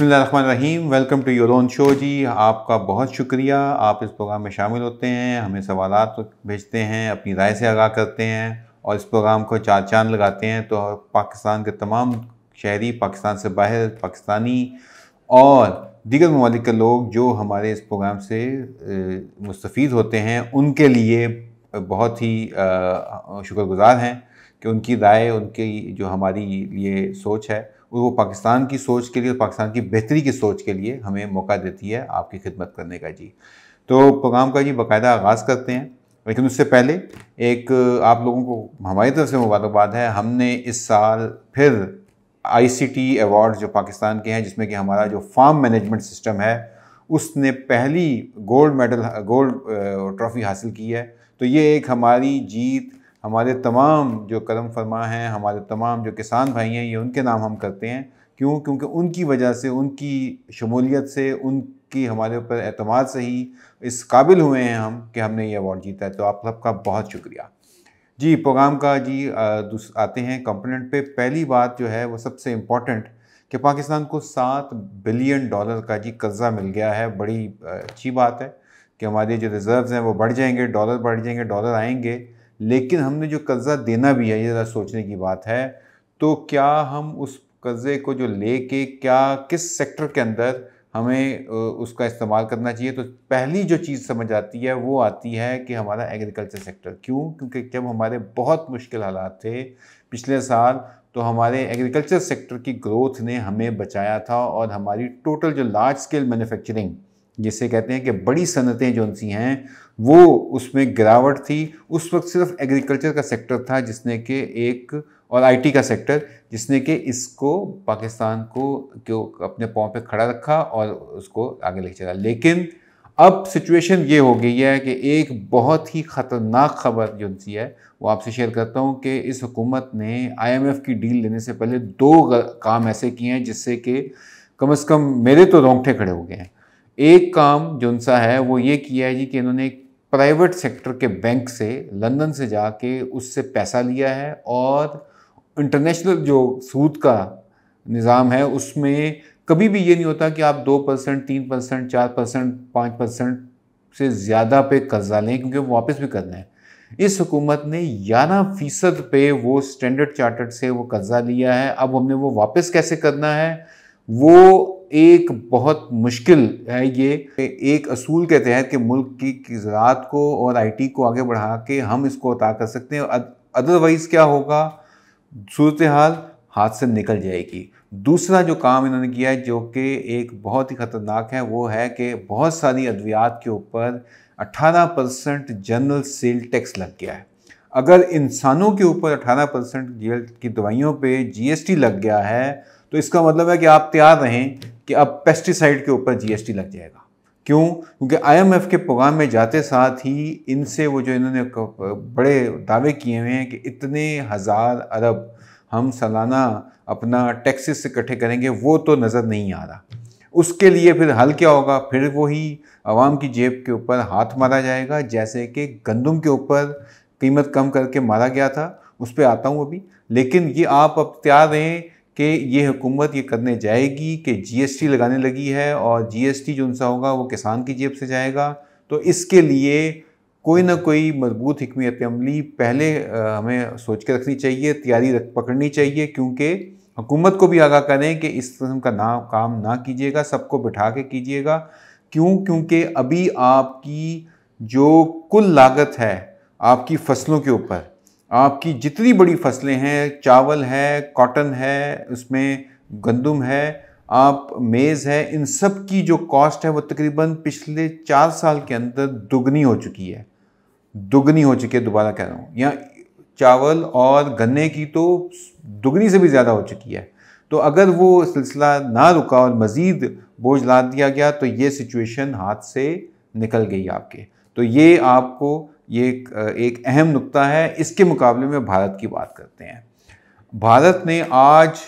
बसमीम welcome to your own show जी आपका बहुत शुक्रिया आप इस प्रोग्राम में शामिल होते हैं हमें सवाल भेजते हैं अपनी राय से आगाह करते हैं और इस प्रोग्राम को चार चांद लगाते हैं तो पाकिस्तान के तमाम शहरी पाकिस्तान से बाहर पाकिस्तानी और दीगर ममालिक के लोग जो हमारे इस प्रोग्राम से मुस्तफ़ होते हैं उनके लिए बहुत ही शुक्रगुज़ार हैं कि उनकी राय उनकी जो हमारी लिए सोच है वो पाकिस्तान की सोच के लिए पाकिस्तान की बेहतरी की सोच के लिए हमें मौका देती है आपकी खिदमत करने का जी तो प्रोग्राम का जी बाकायदा आगाज़ करते हैं लेकिन उससे पहले एक आप लोगों को हमारी तरफ से मुबारकबाद है हमने इस साल फिर आईसीटी एवॉर्ड जो पाकिस्तान के हैं जिसमें कि हमारा जो फार्म मैनेजमेंट सिस्टम है उसने पहली गोल्ड मेडल गोल्ड ट्रॉफ़ी हासिल की है तो ये एक हमारी जीत हमारे तमाम जो कदम फरमा हैं हमारे तमाम जो किसान भाई हैं ये उनके नाम हम करते हैं क्यों क्योंकि उनकी वजह से उनकी शमूलियत से उनकी हमारे ऊपर अतमाद से ही इस काबिल हुए हैं हम कि हमने ये अवार्ड जीता है तो आप सबका बहुत शुक्रिया जी प्रोग्राम का जी आते हैं कंपोनेंट पे पहली बात जो है वो सबसे इम्पॉर्टेंट कि पाकिस्तान को सात बिलियन डॉलर का जी कर्ज़ा मिल गया है बड़ी अच्छी बात है कि हमारे जो रिज़र्व हैं वो बढ़ जाएंगे डॉलर बढ़ जाएंगे डॉलर आएंगे लेकिन हमने जो कर्ज़ा देना भी है ये ज़रा सोचने की बात है तो क्या हम उस कर्ज़े को जो ले के क्या किस सेक्टर के अंदर हमें उसका इस्तेमाल करना चाहिए तो पहली जो चीज़ समझ आती है वो आती है कि हमारा एग्रीकल्चर सेक्टर क्यों क्योंकि जब हमारे बहुत मुश्किल हालात थे पिछले साल तो हमारे एग्रीकल्चर सेक्टर की ग्रोथ ने हमें बचाया था और हमारी टोटल जो लार्ज स्केल मैन्युफैक्चरिंग जिसे कहते हैं कि बड़ी सनतें जो सी हैं वो उसमें गिरावट थी उस वक्त सिर्फ एग्रीकल्चर का सेक्टर था जिसने के एक और आईटी का सेक्टर जिसने के इसको पाकिस्तान को क्यों अपने पाँव पे खड़ा रखा और उसको आगे ले चला लेकिन अब सिचुएशन ये हो गई है कि एक बहुत ही ख़तरनाक खबर जो सी है वो आपसे शेयर करता हूँ कि इस हुकूमत ने आईएमएफ की डील लेने से पहले दो काम ऐसे किए हैं जिससे कि कम अज़ कम मेरे तो रोंगठे खड़े हो गए हैं एक काम जो सा है वो ये किया है जी कि इन्होंने एक प्राइवेट सेक्टर के बैंक से लंदन से जाके उससे पैसा लिया है और इंटरनेशनल जो सूद का निज़ाम है उसमें कभी भी ये नहीं होता कि आप दो परसेंट तीन परसेंट चार परसेंट पाँच परसेंट से ज़्यादा पे कर्जा लें क्योंकि वापस भी करना है इस हुकूमत ने ग्यारह फ़ीसद पे वो स्टैंडर्ड चार्टर्ड से वो कर्ज़ा लिया है अब हमने वो वापस कैसे करना है वो एक बहुत मुश्किल है ये एक असूल के तहत कि मुल्क की ज़रात को और आईटी को आगे बढ़ा के हम इसको अता कर सकते हैं अदरवाइज़ क्या होगा सूरत हाल हाथ से निकल जाएगी दूसरा जो काम इन्होंने किया है जो कि एक बहुत ही ख़तरनाक है वो है कि बहुत सारी अद्वियात के ऊपर 18 परसेंट जनरल सेल टैक्स लग गया है अगर इंसानों के ऊपर 18 परसेंट की दवाइयों पे जीएसटी लग गया है तो इसका मतलब है कि आप तैयार रहें कि अब पेस्टिसाइड के ऊपर जीएसटी लग जाएगा क्यों क्योंकि आईएमएफ के प्रोग्राम में जाते साथ ही इनसे वो जो इन्होंने बड़े दावे किए हुए हैं कि इतने हज़ार अरब हम सालाना अपना टैक्सेस से इकट्ठे करेंगे वो तो नज़र नहीं आ रहा उसके लिए फिर हल क्या होगा फिर वही आवाम की जेब के ऊपर हाथ मारा जाएगा जैसे कि गंदम के ऊपर कीमत कम करके मारा गया था उस पर आता हूँ अभी लेकिन ये आप अब तैयार रहें कि ये हुकूमत ये करने जाएगी कि जीएसटी लगाने लगी है और जीएसटी जो उनसा होगा वो किसान की जेब से जाएगा तो इसके लिए कोई ना कोई मजबूत हमत अमली पहले हमें सोच के रखनी चाहिए तैयारी रख पकड़नी चाहिए क्योंकि हुकूमत को भी आगाह करें कि इस किस्म का ना काम ना कीजिएगा सबको बिठा के कीजिएगा क्यों क्योंकि अभी आपकी जो कुल लागत है आपकी फसलों के ऊपर आपकी जितनी बड़ी फसलें हैं चावल है कॉटन है उसमें गंदम है आप मेज़ है इन सब की जो कॉस्ट है वो तकरीबन पिछले चार साल के अंदर दुगनी हो चुकी है दुगनी हो चुकी है दोबारा कह रहा हूँ या चावल और गन्ने की तो दुगनी से भी ज़्यादा हो चुकी है तो अगर वो सिलसिला ना रुका और मज़ीद बोझ ला दिया गया तो ये सिचुएशन हाथ से निकल गई आपके तो ये आपको ये एक अहम नुक्ता है इसके मुकाबले में भारत की बात करते हैं भारत ने आज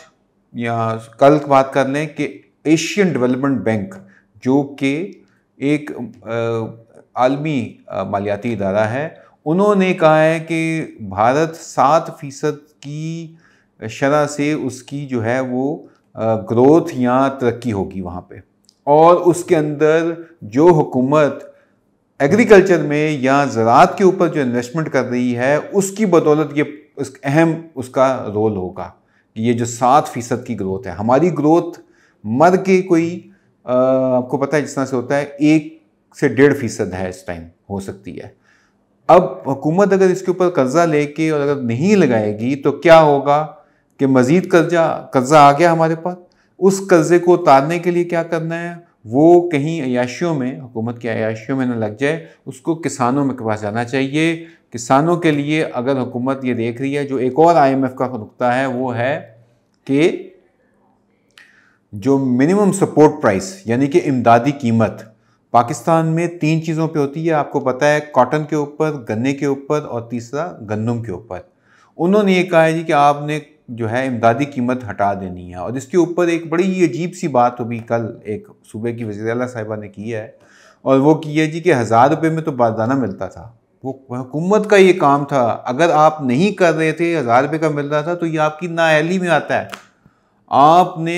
या कल बात कर लें कि एशियन डेवलपमेंट बैंक जो कि एक आलमी मालियाती इदारा है उन्होंने कहा है कि भारत सात फ़ीसद की शरह से उसकी जो है वो ग्रोथ या तरक्की होगी वहाँ पे और उसके अंदर जो हुकूमत एग्रीकल्चर में या ज़रात के ऊपर जो इन्वेस्टमेंट कर रही है उसकी बदौलत ये उस अहम उसका रोल होगा कि ये जो सात फीसद की ग्रोथ है हमारी ग्रोथ मर के कोई आ, आपको पता है जिस तरह से होता है एक से डेढ़ फीसद है इस टाइम हो सकती है अब हुकूमत अगर इसके ऊपर कर्ज़ा लेके और अगर नहीं लगाएगी तो क्या होगा कि मज़ीद कर्जा कर्ज़ा आ गया हमारे पास उस कर्ज़े को उतारने के लिए क्या करना है वो कहीं अयाशियों में हुकूमत की अयाशियों में ना लग जाए उसको किसानों में के पास जाना चाहिए किसानों के लिए अगर हुकूमत ये देख रही है जो एक और आईएमएफ का नुकता है वो है कि जो मिनिमम सपोर्ट प्राइस यानी कि इमदादी कीमत पाकिस्तान में तीन चीज़ों पे होती है आपको पता है कॉटन के ऊपर गन्ने के ऊपर और तीसरा गंदम के ऊपर उन्होंने ये कहा है जी कि आपने जो है इमदादी कीमत हटा देनी है और इसके ऊपर एक बड़ी ही अजीब सी बात अभी कल एक सूबे की वजी अल साहिबा ने की है और वो की है जी कि हज़ार रुपये में तो बारदाना मिलता था वो हुकूमत का ये काम था अगर आप नहीं कर रहे थे हज़ार रुपये का मिल रहा था तो ये आपकी नाअली में आता है आपने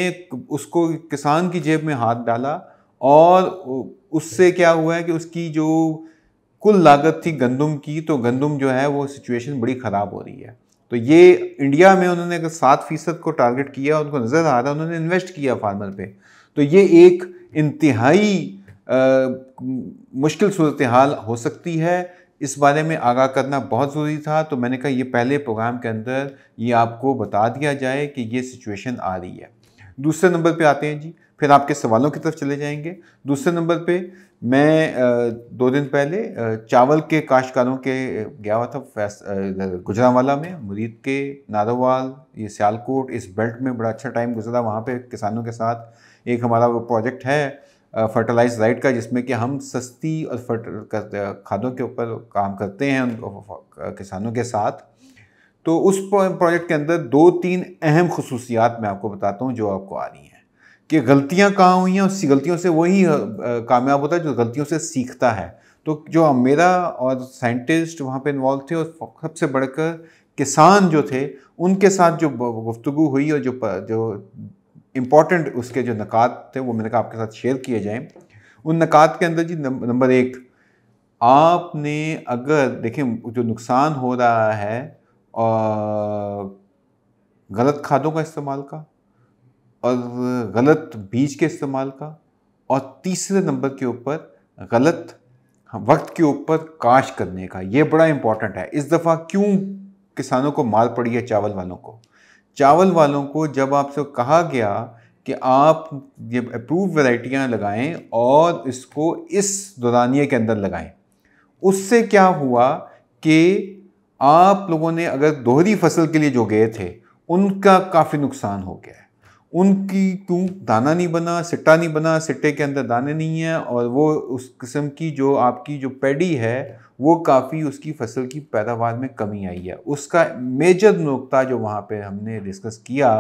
उसको किसान की जेब में हाथ डाला और उससे क्या हुआ है कि उसकी जो कुल लागत थी गंदम की तो गंदम जो है वो सिचुएशन बड़ी ख़राब हो रही है तो ये इंडिया में उन्होंने सात फीसद को टारगेट किया उनको नज़र आ रहा उन्होंने इन्वेस्ट किया फार्मर पे तो ये एक इंतहाई मुश्किल सूरत हाल हो सकती है इस बारे में आगाह करना बहुत ज़रूरी था तो मैंने कहा ये पहले प्रोग्राम के अंदर ये आपको बता दिया जाए कि ये सिचुएशन आ रही है दूसरे नंबर पर आते हैं जी फिर आपके सवालों की तरफ चले जाएंगे दूसरे नंबर पर मैं दो दिन पहले चावल के काश्तकारों के गया हुआ था गुजरावाला में मुरीद के नारोवाल ये सियालकोट इस बेल्ट में बड़ा अच्छा टाइम गुजरा वहाँ पे किसानों के साथ एक हमारा वो प्रोजेक्ट है फर्टिलाइज राइट का जिसमें कि हम सस्ती और फर्ट खादों के ऊपर काम करते हैं उनको किसानों के साथ तो उस प्रोजेक्ट के अंदर दो तीन अहम खसूसियात मैं आपको बताता हूँ जो आपको आ रही हैं कि गलतियाँ कहाँ हुई हैं उसी गलतियों से वही कामयाब होता है जो गलतियों से सीखता है तो जो मेरा और साइंटिस्ट वहाँ पे इन्वॉल्व थे और सबसे बढ़कर किसान जो थे उनके साथ जो गुफ्तु हुई और जो जो इम्पॉर्टेंट उसके जो नकात थे वो मैंने कहा आपके साथ शेयर किए जाएँ उन नकात के अंदर जी नंबर एक आपने अगर देखें जो नुकसान हो रहा है गलत खादों का इस्तेमाल का और गलत बीज के इस्तेमाल का और तीसरे नंबर के ऊपर गलत वक्त के ऊपर काश करने का ये बड़ा इम्पॉर्टेंट है इस दफ़ा क्यों किसानों को मार पड़ी है चावल वालों को चावल वालों को जब आपसे कहा गया कि आप ये अप्रूव वैरायटियाँ लगाएं और इसको इस दौरानिए के अंदर लगाएं उससे क्या हुआ कि आप लोगों ने अगर दोहरी फसल के लिए जो गए थे उनका काफ़ी नुकसान हो गया है उनकी तू दाना नहीं बना सिट्टा नहीं बना सिट्टे के अंदर दाने नहीं हैं और वो उस किस्म की जो आपकी जो पैडी है वो काफ़ी उसकी फसल की पैदावार में कमी आई है उसका मेजर नुकता जो वहाँ पे हमने डिस्कस किया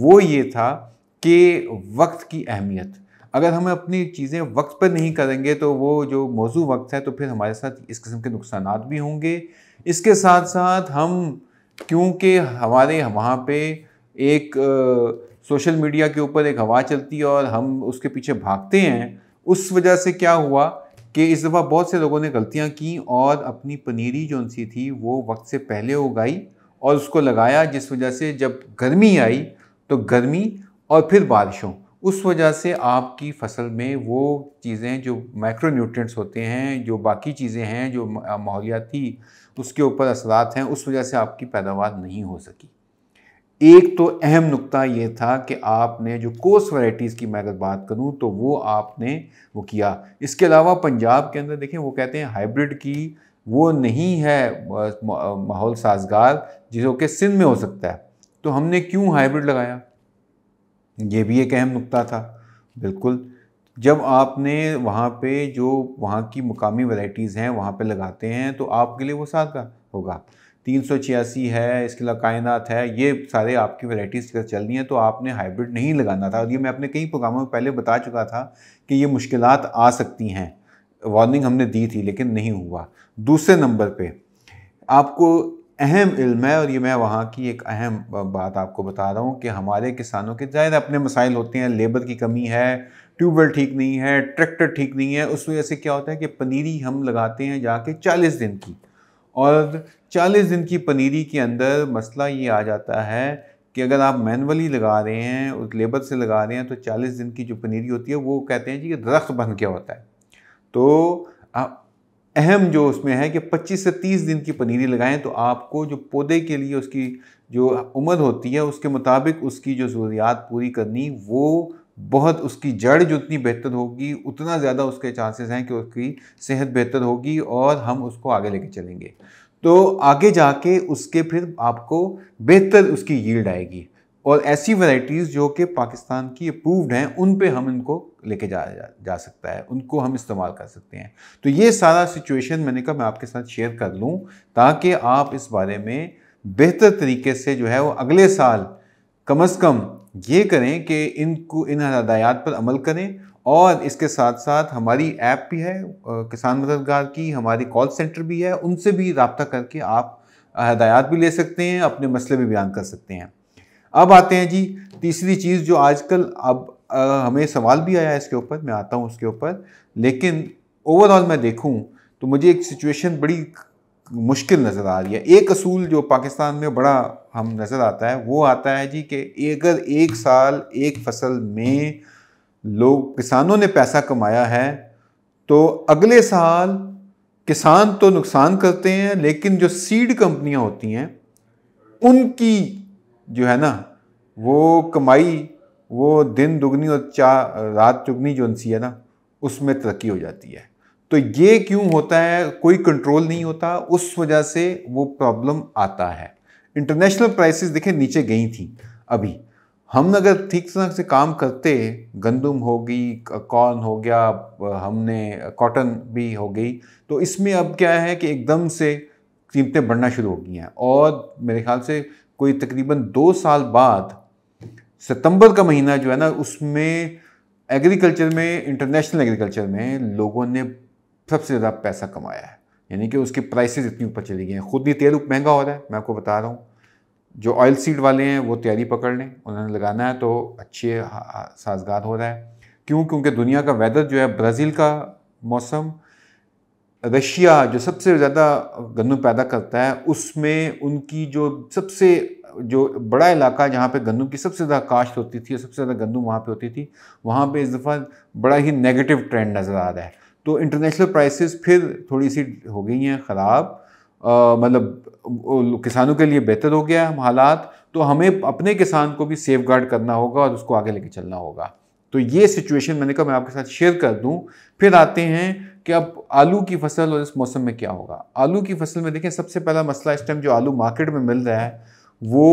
वो ये था कि वक्त की अहमियत अगर हम अपनी चीज़ें वक्त पर नहीं करेंगे तो वो जो मौजू वक्त है तो फिर हमारे साथ इस किस्म के नुकसान भी होंगे इसके साथ साथ हम क्योंकि हमारे वहाँ पे एक सोशल मीडिया के ऊपर एक हवा चलती है और हम उसके पीछे भागते हैं उस वजह से क्या हुआ कि इस दफ़ा बहुत से लोगों ने गलतियाँ की और अपनी पनीरी जो सी थी वो वक्त से पहले उगाई और उसको लगाया जिस वजह से जब गर्मी आई तो गर्मी और फिर बारिशों उस वजह से आपकी फसल में वो चीज़ें जो माइक्रो होते हैं जो बाकी चीज़ें हैं जो माहौलियाती उसके ऊपर असरात हैं उस वजह से आपकी पैदावार नहीं हो सकी एक तो अहम नुक्ता ये था कि आपने जो कोर्स वैराइटीज़ की मैं अगर बात करूँ तो वो आपने वो किया इसके अलावा पंजाब के अंदर देखें वो कहते हैं हाइब्रिड की वो नहीं है माहौल साजगार जिसको कि सिंध में हो सकता है तो हमने क्यों हाइब्रिड लगाया ये भी एक अहम नुक्ता था बिल्कुल जब आपने वहाँ पे जो वहाँ की मकामी वैराइटीज़ हैं वहाँ पे लगाते हैं तो आपके लिए वो साजगार होगा तीन सौ छियासी है इसके अलावा कायनात है ये सारे आपकी वैराइटीज़ चल रही हैं तो आपने हाइब्रिड नहीं लगाना था और ये मैं अपने कई प्रोग्रामों में पहले बता चुका था कि ये मुश्किल आ सकती हैं वार्निंग हमने दी थी लेकिन नहीं हुआ दूसरे नंबर पर आपको अहम इल्म है और ये मैं वहाँ की एक अहम बात आपको बता रहा हूँ कि हमारे किसानों के जाहिर अपने मसाइल होते हैं लेबर की कमी है ट्यूबवेल ठीक नहीं है ट्रैक्टर ठीक नहीं है उस वजह से क्या होता है कि पनीरी हम लगाते हैं जाके चालीस दिन की और 40 दिन की पनीरी के अंदर मसला ये आ जाता है कि अगर आप मैनुअली लगा रहे हैं उस लेबर से लगा रहे हैं तो 40 दिन की जो पनीरी होती है वो कहते हैं जी ये दरख्त बन के होता है तो अहम जो उसमें है कि 25 से 30 दिन की पनीरी लगाएं तो आपको जो पौधे के लिए उसकी जो उम्र होती है उसके मुताबिक उसकी जो ज़रूरियात पूरी करनी वो बहुत उसकी जड़ जितनी बेहतर होगी उतना ज़्यादा उसके चांसेस हैं कि उसकी सेहत बेहतर होगी और हम उसको आगे लेके चलेंगे तो आगे जाके उसके फिर आपको बेहतर उसकी यील्ड आएगी और ऐसी वैरायटीज़ जो कि पाकिस्तान की अप्रूव्ड हैं उन पे हम इनको लेके जा, जा जा सकता है उनको हम इस्तेमाल कर सकते हैं तो ये सारा सिचुएशन मैंने कहा मैं आपके साथ शेयर कर लूँ ताकि आप इस बारे में बेहतर तरीके से जो है वो अगले साल कम अज़ कम ये करें कि इनको इन हदायात पर अमल करें और इसके साथ साथ हमारी ऐप भी है किसान मददगार की हमारी कॉल सेंटर भी है उनसे भी रबता करके आप हदायात भी ले सकते हैं अपने मसले भी बयान कर सकते हैं अब आते हैं जी तीसरी चीज़ जो आजकल अब आ, हमें सवाल भी आया है इसके ऊपर मैं आता हूँ उसके ऊपर लेकिन ओवरऑल मैं देखूँ तो मुझे एक सिचुएशन बड़ी मुश्किल नज़र आ रही है एक असूल जो पाकिस्तान में बड़ा हम नज़र आता है वो आता है जी कि अगर एक साल एक फसल में लोग किसानों ने पैसा कमाया है तो अगले साल किसान तो नुकसान करते हैं लेकिन जो सीड कंपनियां होती हैं उनकी जो है ना वो कमाई वो दिन दुगनी और चार रात दुगनी जो उनसी है ना उसमें तरक्की हो जाती है तो ये क्यों होता है कोई कंट्रोल नहीं होता उस वजह से वो प्रॉब्लम आता है इंटरनेशनल प्राइसेस देखें नीचे गई थी अभी हम अगर ठीक तरह से काम करते गंदम होगी कॉर्न हो गया हमने कॉटन भी हो गई तो इसमें अब क्या है कि एकदम से कीमतें बढ़ना शुरू हो गई हैं और मेरे ख्याल से कोई तकरीबन दो साल बाद सितंबर का महीना जो है ना उसमें एग्रीकल्चर में इंटरनेशनल एग्रीकल्चर में लोगों ने सबसे ज़्यादा पैसा कमाया है यानी कि उसकी प्राइसेस इतनी ऊपर चली गई हैं खुद ही तेल महंगा हो रहा है मैं आपको बता रहा हूँ जो ऑयल सीड वाले हैं वो तैयारी पकड़ लें उन्होंने लगाना है तो अच्छे साजगार हो रहा है क्यों क्योंकि दुनिया का वेदर जो है ब्राज़ील का मौसम रशिया जो सबसे ज़्यादा गन्नू पैदा करता है उसमें उनकी जो सबसे जो बड़ा इलाका जहाँ पे गन्नू की सबसे ज़्यादा काश्त होती थी सबसे ज़्यादा गन्नू वहाँ पे होती थी वहाँ पे इस दफ़ा बड़ा ही नेगेटिव ट्रेंड नज़र आ रहा है तो इंटरनेशनल प्राइसेस फिर थोड़ी सी हो गई हैं ख़राब मतलब किसानों के लिए बेहतर हो गया हम हालात तो हमें अपने किसान को भी सेफ गार्ड करना होगा और उसको आगे लेके चलना होगा तो ये सिचुएशन मैंने कहा मैं आपके साथ शेयर कर दूं फिर आते हैं कि अब आलू की फसल और इस मौसम में क्या होगा आलू की फसल में देखें सबसे पहला मसला इस टाइम जो आलू मार्केट में मिल रहा है वो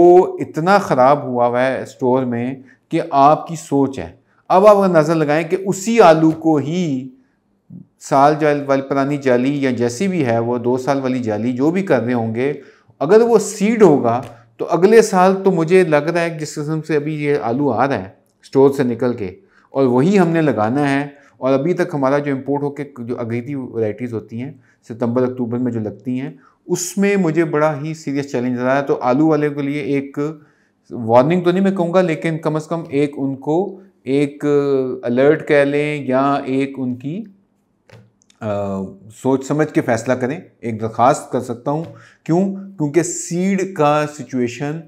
इतना ख़राब हुआ हुआ है स्टोर में कि आपकी सोच है अब आप अंदाज़ा लगाएं कि उसी आलू को ही साल जाल वाली पुरानी जाली या जैसी भी है वो दो साल वाली जाली जो भी कर रहे होंगे अगर वो सीड होगा तो अगले साल तो मुझे लग रहा है जिस किस्म से अभी ये आलू आ रहा है स्टोर से निकल के और वही हमने लगाना है और अभी तक हमारा जो इम्पोर्ट होकर जो अगेती वराइटीज़ होती हैं सितंबर अक्टूबर में जो लगती हैं उसमें मुझे बड़ा ही सीरियस चैलेंज रहा है तो आलू वाले के लिए एक वार्निंग तो नहीं मैं कहूँगा लेकिन कम अज़ कम एक उनको एक अलर्ट कह लें या एक उनकी सोच समझ के फ़ैसला करें एक दरख्वास्त कर सकता हूँ क्यों क्योंकि सीड का सिचुएशन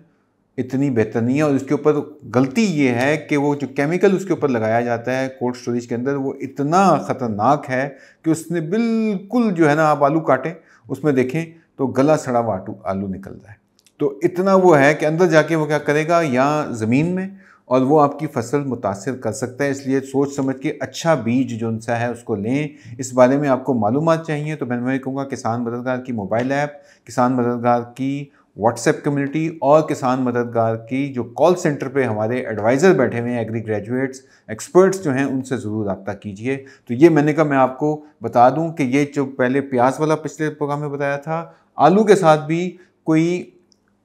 इतनी बेहतर नहीं है और इसके ऊपर गलती ये है कि वो जो केमिकल उसके ऊपर लगाया जाता है कोल्ड स्टोरेज के अंदर वो इतना ख़तरनाक है कि उसने बिल्कुल जो है ना आप आलू काटें उसमें देखें तो गला सड़ा हुआ आलू निकल रहा है तो इतना वो है कि अंदर जाके वो क्या करेगा या ज़मीन में और वो आपकी फसल मुतासर कर सकता है इसलिए सोच समझ के अच्छा बीज जो सा है उसको लें इस बारे में आपको मालूम चाहिए तो मैं मैं कहूँगा किसान मददगार की मोबाइल ऐप किसान मददगार की व्हाट्सएप कम्युनिटी और किसान मददगार की जो कॉल सेंटर पे हमारे एडवाइज़र बैठे हुए हैं एग्री ग्रेजुएट्स एक्सपर्ट्स जो हैं उनसे ज़रूर रबता कीजिए तो ये मैंने कहा मैं आपको बता दूं कि ये जो पहले प्याज वाला पिछले प्रोग्राम में बताया था आलू के साथ भी कोई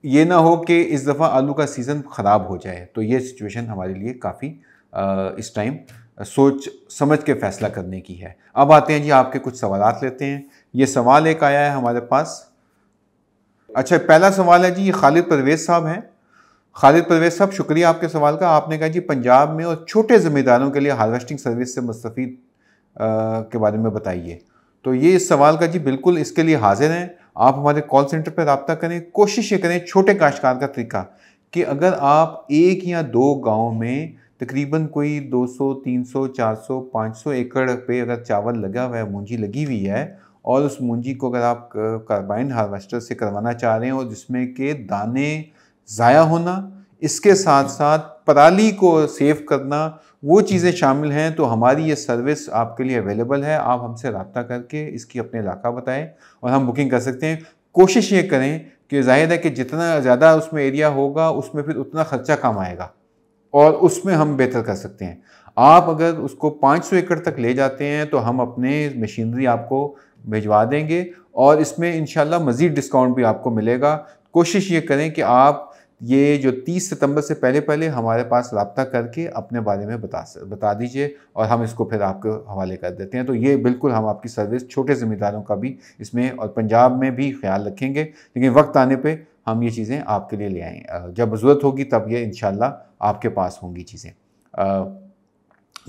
ये ना हो कि इस दफ़ा आलू का सीज़न ख़राब हो जाए तो ये सिचुएशन हमारे लिए काफ़ी इस टाइम सोच समझ के फैसला करने की है अब आते हैं जी आपके कुछ सवाल लेते हैं ये सवाल एक आया है हमारे पास अच्छा पहला सवाल है जी ये खालिद परवेज़ साहब हैं खालिद परवेज़ साहब शुक्रिया आपके सवाल का आपने कहा जी पंजाब में और छोटे ज़मींदारों के लिए हार्वेस्टिंग सर्विस से मुस्तफ़ी के बारे में बताइए तो ये इस सवाल का जी बिल्कुल इसके लिए हाजिर हैं आप हमारे कॉल सेंटर पर रबता करें कोशिश ये करें छोटे काश्तकार का तरीका कि अगर आप एक या दो गाँव में तकरीबन कोई 200, 300, 400, 500 एकड़ पे अगर चावल लगा हुआ है मूंजी लगी हुई है और उस मूंजी को अगर आप कार्बाइन हार्वेस्टर से करवाना चाह रहे हैं और जिसमें के दाने ज़ाया होना इसके साथ साथ पराली को सेव करना वो चीज़ें शामिल हैं तो हमारी ये सर्विस आपके लिए अवेलेबल है आप हमसे रबता करके इसकी अपने इलाका बताएं और हम बुकिंग कर सकते हैं कोशिश ये करें कि जाहिर है कि जितना ज़्यादा उसमें एरिया होगा उसमें फिर उतना ख़र्चा कम आएगा और उसमें हम बेहतर कर सकते हैं आप अगर उसको 500 एकड़ तक ले जाते हैं तो हम अपने मशीनरी आपको भिजवा देंगे और इसमें इन मज़ीद डिस्काउंट भी आपको मिलेगा कोशिश ये करें कि आप ये जो 30 सितंबर से पहले पहले हमारे पास रबता करके अपने बारे में बता बता दीजिए और हम इसको फिर आपके हवाले कर देते हैं तो ये बिल्कुल हम आपकी सर्विस छोटे ज़िम्मेदारों का भी इसमें और पंजाब में भी ख्याल रखेंगे लेकिन वक्त आने पर हम ये चीज़ें आपके लिए ले आएँ जब ज़रूरत होगी तब ये इन आपके पास होंगी चीज़ें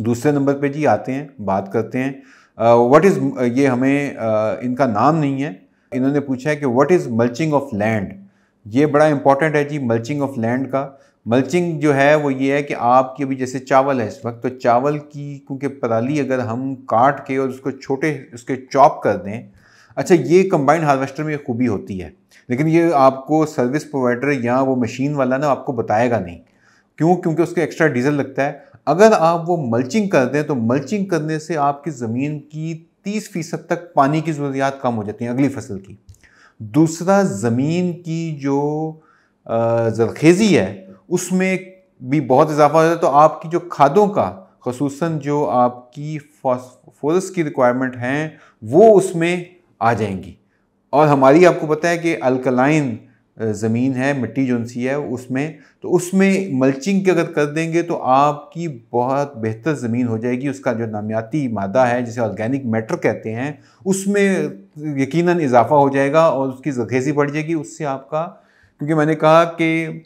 दूसरे नंबर पर जी आते हैं बात करते हैं वट इज़ ये हमें इनका नाम नहीं है इन्होंने पूछा है कि what is mulching of land ये बड़ा इंपॉर्टेंट है जी मल्चिंग ऑफ लैंड का मल्चिंग जो है वो ये है कि आपकी अभी जैसे चावल है इस वक्त तो चावल की क्योंकि पराली अगर हम काट के और उसको छोटे उसके चॉप कर दें अच्छा ये कंबाइंड हार्वेस्टर में खूबी होती है लेकिन ये आपको सर्विस प्रोवाइडर या वो मशीन वाला ना आपको बताएगा नहीं क्यों क्योंकि उसके एक्स्ट्रा डीजल लगता है अगर आप वो मल्चिंग कर दें तो मल्चिंग करने से आपकी ज़मीन की तीस फीसद तक पानी की ज़रूरियात कम हो जाती है अगली फसल की दूसरा ज़मीन की जो जरखेज़ी है उसमें भी बहुत इजाफा होता है तो आपकी जो खादों का खसूस जो आपकी फॉस्फोरस की रिक्वायरमेंट हैं वो उसमें आ जाएंगी और हमारी आपको पता है कि अल्कलाइन ज़मीन है मिट्टी जो सी है उसमें तो उसमें मल्चिंग की अगर कर देंगे तो आपकी बहुत बेहतर ज़मीन हो जाएगी उसका जो नामियाती मादा है जिसे ऑर्गेनिक मैटर कहते हैं उसमें यकीनन इजाफा हो जाएगा और उसकी जखेजी बढ़ जाएगी उससे आपका क्योंकि मैंने कहा कि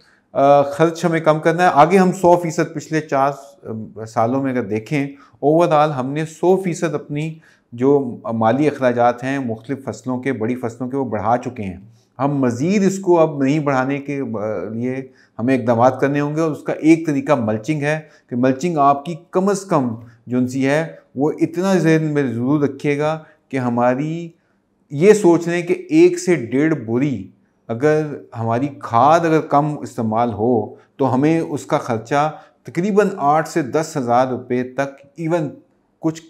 खर्च हमें कम करना है आगे हम 100 फ़ीसद पिछले चार सालों में अगर देखें ओवरऑल हमने 100 फ़ीसद अपनी जो माली अखराज हैं मुख्तफ फसलों के बड़ी फसलों के वो बढ़ा चुके हैं हम मज़ीद इसको अब नहीं बढ़ाने के लिए हमें इकदाम करने होंगे और उसका एक तरीका मल्चिंग है कि मल्चिंग आपकी कम अज़ कम जो सी है वो इतना जहन में ज़रूर रखिएगा कि हमारी ये सोच लें कि एक से डेढ़ बोरी अगर हमारी खाद अगर कम इस्तेमाल हो तो हमें उसका ख़र्चा तकरीबन आठ से दस हज़ार रुपये तक इवन कुछ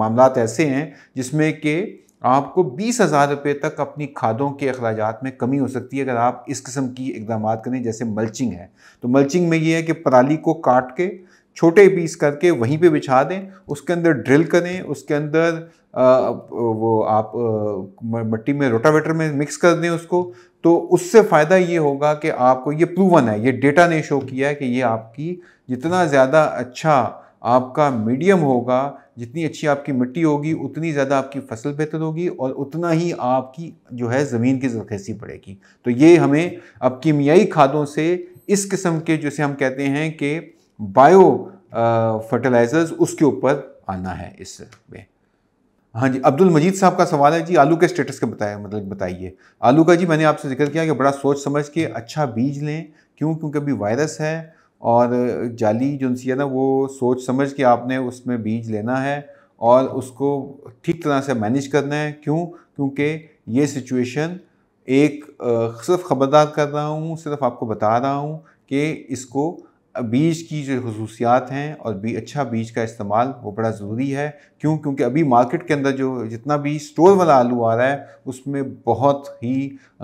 मामला ऐसे हैं जिसमें कि आपको बीस हज़ार रुपये तक अपनी खादों के अखराज में कमी हो सकती है अगर आप इस किस्म की इकदाम करें जैसे मल्चिंग है तो मल्चिंग में ये है कि पराली को काट के छोटे पीस करके वहीं पे बिछा दें उसके अंदर ड्रिल करें उसके अंदर आ, वो आप मिट्टी में रोटावेटर में मिक्स कर दें उसको तो उससे फ़ायदा ये होगा कि आपको ये प्रूवन है ये डेटा ने शो किया है कि ये आपकी जितना ज़्यादा अच्छा आपका मीडियम होगा जितनी अच्छी आपकी मिट्टी होगी उतनी ज़्यादा आपकी फसल बेहतर होगी और उतना ही आपकी जो है ज़मीन की जरखेसी पड़ेगी तो ये हमें अब कीमियाई खादों से इस किस्म के जैसे हम कहते हैं कि बायो फर्टिलाइज़र्स उसके ऊपर आना है इस में हाँ जी अब्दुल मजीद साहब का सवाल है जी आलू के स्टेटस के बताया मतलब बताइए आलू का जी मैंने आपसे जिक्र किया कि बड़ा सोच समझ के अच्छा बीज लें क्यों क्योंकि अभी वायरस है और जाली जुनसी है ना वो सोच समझ के आपने उसमें बीज लेना है और उसको ठीक तरह से मैनेज करना है क्यों क्योंकि ये सिचुएशन एक सिर्फ खबरदार कर रहा हूँ सिर्फ आपको बता रहा हूँ कि इसको बीज की जो खसूसियात हैं और भी अच्छा बीज का इस्तेमाल वो बड़ा ज़रूरी है क्यों क्योंकि अभी मार्केट के अंदर जो जितना भी स्टोर वाला आलू आ रहा है उसमें बहुत ही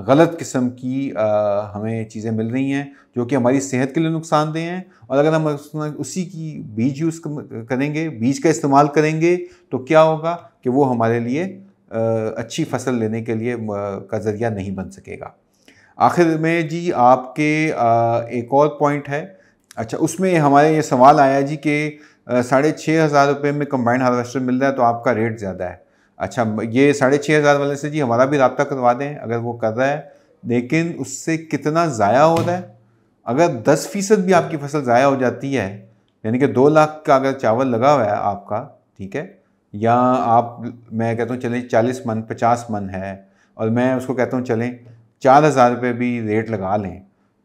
गलत किस्म की आ, हमें चीज़ें मिल रही हैं जो कि हमारी सेहत के लिए नुकसानदेह हैं और अगर हम उसी की बीज यूज़ करेंगे बीज का इस्तेमाल करेंगे तो क्या होगा कि वो हमारे लिए आ, अच्छी फसल लेने के लिए का ज़रिया नहीं बन सकेगा आखिर में जी आपके आ, एक और पॉइंट है अच्छा उसमें हमारे ये सवाल आया जी कि साढ़े छः हज़ार रुपये में कम्बाइंड हार्वेस्टर मिल रहा है तो आपका रेट ज़्यादा है अच्छा ये साढ़े छः हज़ार वाले से जी हमारा भी रबता करवा दें अगर वो कर रहा है लेकिन उससे कितना ज़ाया हो रहा है अगर दस फीसद भी आपकी फसल ज़ाया हो जाती है यानी कि दो लाख का अगर चावल लगा हुआ है आपका ठीक है या आप मैं कहता हूँ चलें चालीस मन पचास मन है और मैं उसको कहता हूँ चलें चार हज़ार रुपये भी रेट लगा लें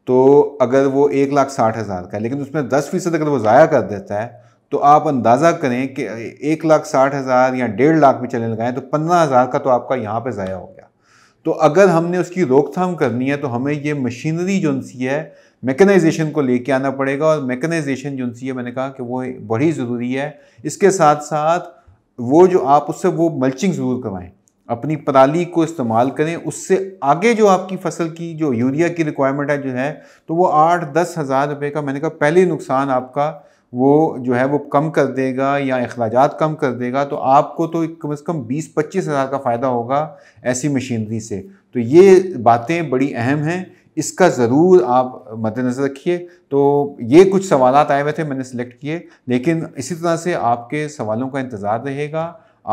तो अगर वो एक लाख साठ हज़ार का है लेकिन उसमें दस फीसद अगर वो ज़ाया कर देता है तो आप अंदाज़ा करें कि एक लाख साठ हज़ार या डेढ़ लाख में चलने लगाएं तो पंद्रह हज़ार का तो आपका यहाँ पे ज़ाया हो गया तो अगर हमने उसकी रोकथाम करनी है तो हमें ये मशीनरी जो सी है मेकनाइजेशन को लेके आना पड़ेगा और मेकनाइजेशन जो सी है मैंने कहा कि वो बड़ी ज़रूरी है इसके साथ साथ वो जो आप उससे वो मल्चिंग ज़रूर करवाएँ अपनी पराली को इस्तेमाल करें उससे आगे जो आपकी फसल की जो यूरिया की रिक्वायरमेंट है जो है तो वो आठ दस हज़ार रुपये का मैंने कहा पहले नुकसान आपका वो जो है वो कम कर देगा या अखराज कम कर देगा तो आपको तो कम से कम बीस पच्चीस हज़ार का फ़ायदा होगा ऐसी मशीनरी से तो ये बातें बड़ी अहम हैं इसका ज़रूर आप मद्दनज़र रखिए तो ये कुछ सवाल आए हुए थे मैंने सेलेक्ट किए लेकिन इसी तरह से आपके सवालों का इंतज़ार रहेगा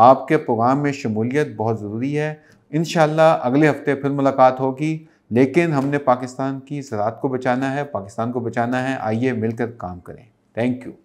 आपके प्रोग्राम में शमूलियत बहुत ज़रूरी है इन अगले हफ्ते फिर मुलाकात होगी लेकिन हमने पाकिस्तान की ज़रात को बचाना है पाकिस्तान को बचाना है आइए मिलकर काम करें थैंक यू